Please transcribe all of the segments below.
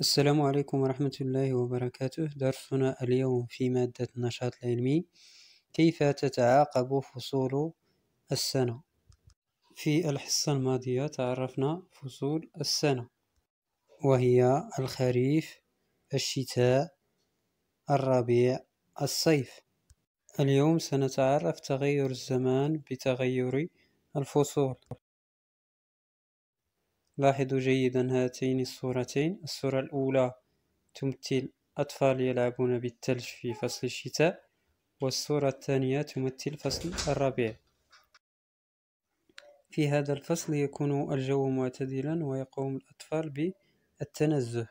السلام عليكم ورحمة الله وبركاته درسنا اليوم في مادة النشاط العلمي كيف تتعاقب فصول السنة في الحصة الماضية تعرفنا فصول السنة وهي الخريف الشتاء الربيع الصيف اليوم سنتعرف تغير الزمان بتغير الفصول لاحظوا جيدا هاتين الصورتين الصورة الأولى تمثل أطفال يلعبون بالثلج في فصل الشتاء والصورة الثانية تمثل فصل الربيع في هذا الفصل يكون الجو معتدلا ويقوم الأطفال بالتنزه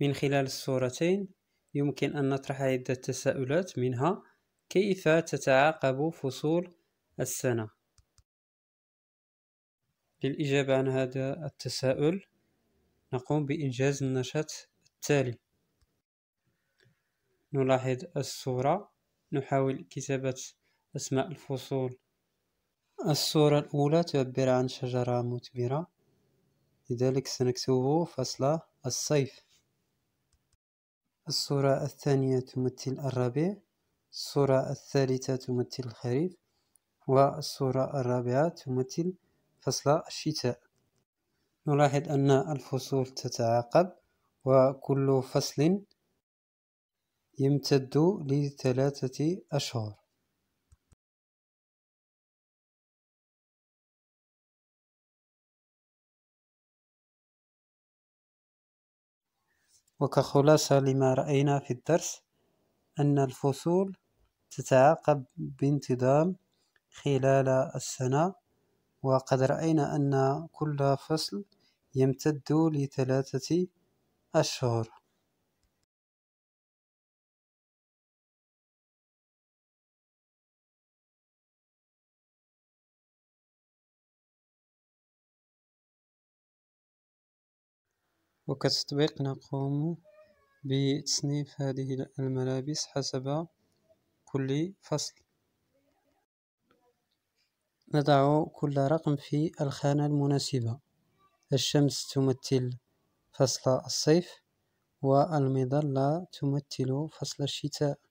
من خلال الصورتين يمكن أن نطرح عدة تساؤلات منها كيف تتعاقب فصول السنة للإجابة عن هذا التساؤل نقوم بإنجاز النشاط التالي نلاحظ الصورة نحاول كتابة أسماء الفصول الصورة الأولى تعبر عن شجرة مثمرة لذلك سنكتب فصل الصيف الصورة الثانية تمثل الربيع الصورة الثالثة تمثل الخريف والصورة الرابعة تمثل فصل الشتاء نلاحظ أن الفصول تتعاقب وكل فصل يمتد لثلاثة أشهر وكخلاصة لما رأينا في الدرس أن الفصول تتعاقب بانتظام خلال السنة وقد رأينا أن كل فصل يمتد لثلاثة أشهر وكتطبيق نقوم بتصنيف هذه الملابس حسب كل فصل نضع كل رقم في الخانة المناسبة الشمس تمثل فصل الصيف والمظلة تمثل فصل الشتاء